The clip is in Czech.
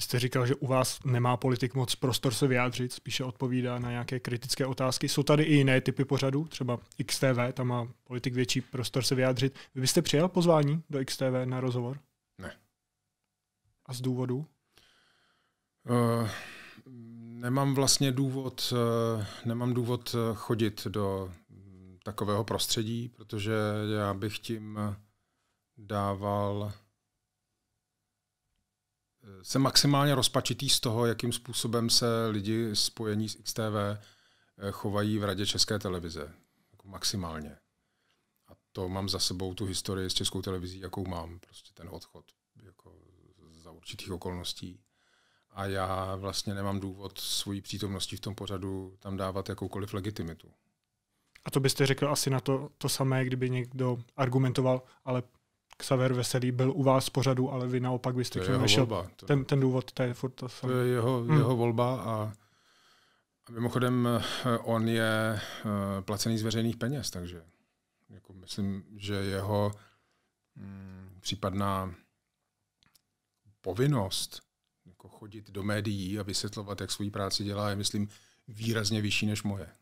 Vy jste říkal, že u vás nemá politik moc prostor se vyjádřit, spíše odpovídá na nějaké kritické otázky. Jsou tady i jiné typy pořadů, třeba XTV, tam má politik větší prostor se vyjádřit. Vy byste přijal pozvání do XTV na rozhovor? Ne. A z důvodu? Uh, nemám vlastně důvod, uh, nemám důvod eh, chodit do mm, takového prostředí, protože já bych tím dával jsem maximálně rozpačitý z toho, jakým způsobem se lidi spojení s XTV eh, chovají v Radě České televize. Jako maximálně. A to mám za sebou tu historii s Českou televizí, jakou mám. Prostě ten odchod jako za určitých okolností. A já vlastně nemám důvod svojí přítomností v tom pořadu tam dávat jakoukoliv legitimitu. A to byste řekl asi na to, to samé, kdyby někdo argumentoval, ale Xaver Veselý byl u vás pořadu, ale vy naopak byste k němu nešel. Volba. To, ten, ten důvod, to je furt to, to je jeho, hmm. jeho volba a, a mimochodem eh, on je eh, placený z veřejných peněz, takže jako myslím, že jeho mm, případná povinnost jako chodit do médií a vysvětlovat, jak svoji práci dělá, je myslím výrazně vyšší než moje.